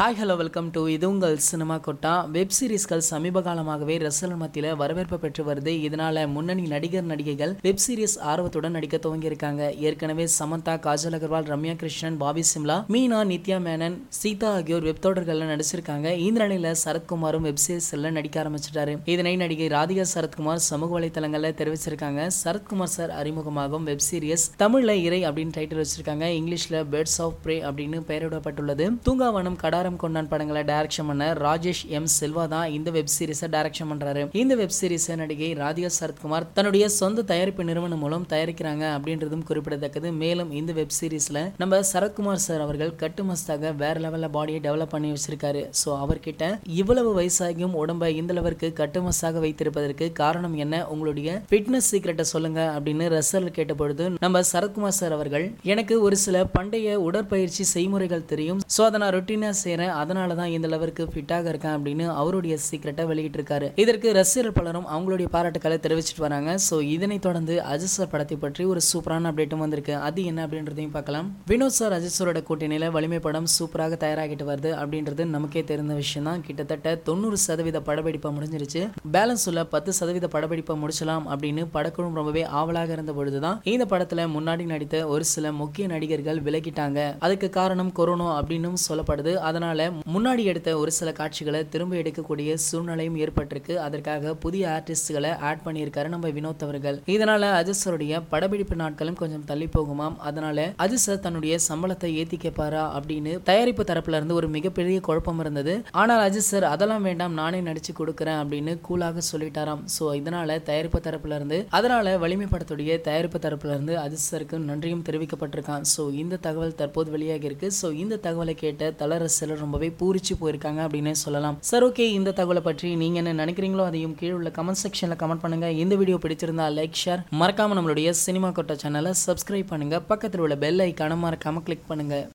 hi hello welcome to இது உங்கள் cinema கொட்டா வெப் சீரிஸ்கள் சமீப காலமாகவே ரசிகர்கள் மத்தியில் வரவேற்பு பெற்று வருது இதனால முன்னணி நடிகர் நடிகைகள் வெப் சீரிஸ் ஆர்வத்துடன் நடிக்க துவங்கியிருக்காங்க ஏற்கனவே சமந்தா காஜல் அகர்வால் ரம்யா கிருஷ்ணன் பாபி சிம்லா மீனா நித்யா மேனன் சீதா ஆகியோர் வெப் தொடர்கள்ல நடிச்சிருக்காங்க இந்த நிலையில சரத்குமாரும் வெப் சீரிஸ்ல நடிக்க ஆரம்பிச்சிட்டாரு இதனை நடிகை ராதிகா சரத்குமார் சமூக வலைதளங்கள்ல தெரிவிச்சிருக்காங்க சரத்குமார் சார் அறிமுகமாகும் வெப் சீரிஸ் தமிழ்ல இறை அப்படின்னு டைட்டில் வச்சிருக்காங்க இங்கிலீஷ்ல பேர்ட்ஸ் ஆஃப் பிரே அப்படின்னு பெயரிடப்பட்டுள்ளது தூங்காவனம் கடாரம் எம் கொண்டான் படங்களை டைரக்ஷன் பண்ண ராஜேஷ் எம் செல்வா தான் இந்த வெப் சீரிஸை டைரக்ஷன் பண்றாரு இந்த வெப் சீரிஸ் நடிகை ராதிகா சரத்குமார் தன்னுடைய சொந்த தயாரிப்பு நிறுவனம் மூலம் தயாரிக்கிறாங்க அப்படின்றதும் குறிப்பிடத்தக்கது மேலும் இந்த வெப் சீரிஸ்ல நம்ம சரத்குமார் சார் அவர்கள் கட்டுமஸ்தாக வேற லெவல்ல பாடியை டெவலப் பண்ணி வச்சிருக்காரு ஸோ அவர்கிட்ட இவ்வளவு வயசாகியும் உடம்பை இந்த அளவிற்கு கட்டுமஸ்தாக வைத்திருப்பதற்கு காரணம் என்ன உங்களுடைய ஃபிட்னஸ் சீக்ரெட்டை சொல்லுங்க அப்படின்னு ரசல் கேட்டபொழுது நம்ம சரத்குமார் சார் அவர்கள் எனக்கு ஒரு சில பண்டைய உடற்பயிற்சி செய்முறைகள் தெரியும் ஸோ அதை நான் செய்கிறேன் அதனால தான் இந்த லெவலுக்கு ஃபிட்டாக இருக்கேன் அப்படின்னு அவருடைய சீக்கிரட்டை வெளியிட்டிருக்காரு இதற்கு ரசிகர்கள் பலரும் அவங்களுடைய பாராட்டுக்களை தெரிவிச்சிட்டு வராங்க ஸோ இதனை தொடர்ந்து அஜித் சார் படத்தை பற்றி ஒரு சூப்பரான அப்டேட்டும் வந்திருக்கு அது என்ன அப்படின்றதையும் பார்க்கலாம் வினோத் சார் அஜித் சாரோட கூட்டணியில் வலிமை படம் சூப்பராக தயாராகிட்டு வருது அப்படின்றது நமக்கே தெரிந்த விஷயம் தான் கிட்டத்தட்ட தொண்ணூறு சதவீத படப்பிடிப்பை முடிஞ்சிருச்சு பேலன்ஸ் உள்ள பத்து சதவீத படப்பிடிப்பை முடிச்சலாம் அப்படின்னு படக்குழும் ரொம்பவே ஆவலாக இருந்த பொழுதுதான் இந்த படத்தில் முன்னாடி நடித்த ஒரு சில முக்கிய நடிகர்கள் விலகிட்டாங்க அதுக்கு காரணம் கொரோனா அப்படின்னு சொல்லப்படுது அதனால் அதனால் முன்னாடி எடுத்த ஒரு சில காட்சிகளை திரும்ப எடுக்கக்கூடிய சூழ்நிலையும் ஏற்பட்டிருக்கு அதற்காக புதிய ஆர்டிஸ்ட்களை ஆட் பண்ணியிருக்காரு நம்ம வினோத் அவர்கள் இதனால அஜிஸருடைய படப்பிடிப்பு நாட்களும் கொஞ்சம் தள்ளி போகுமாம் அதனால அஜிஸ் தன்னுடைய சம்பளத்தை ஏத்தி கேட்பாரா அப்படின்னு தயாரிப்பு தரப்புல இருந்து ஒரு மிகப்பெரிய குழப்பம் இருந்தது ஆனால் அஜித் சார் அதெல்லாம் வேண்டாம் நானே நடிச்சு கொடுக்குறேன் அப்படின்னு கூலாக சொல்லிட்டாராம் ஸோ இதனால தயாரிப்பு தரப்புல இருந்து அதனால வலிமை படத்துடைய தயாரிப்பு தரப்புல இருந்து அஜித் நன்றியும் தெரிவிக்கப்பட்டிருக்கான் ஸோ இந்த தகவல் தற்போது வெளியாகி இருக்கு ஸோ இந்த தகவலை கேட்ட தல சிலர் ரொம்பவே பூரிச்சு போயிருக்காங்க அப்படின்னு சொல்லலாம் சார் ஓகே இந்த தகவலை பற்றி நீங்க என்ன நினைக்கிறீங்களோ அதையும் கீழே உள்ள கமெண்ட் செக்ஷன்ல கமெண்ட் பண்ணுங்க இந்த வீடியோ பிடிச்சிருந்தா லைக் ஷேர் மறக்காம நம்மளுடைய சினிமா கொட்டா சேனலை சப்ஸ்கிரைப் பண்ணுங்க பக்கத்தில் உள்ள பெல் ஐக்கான மறக்காம கிளிக் பண்ணுங்க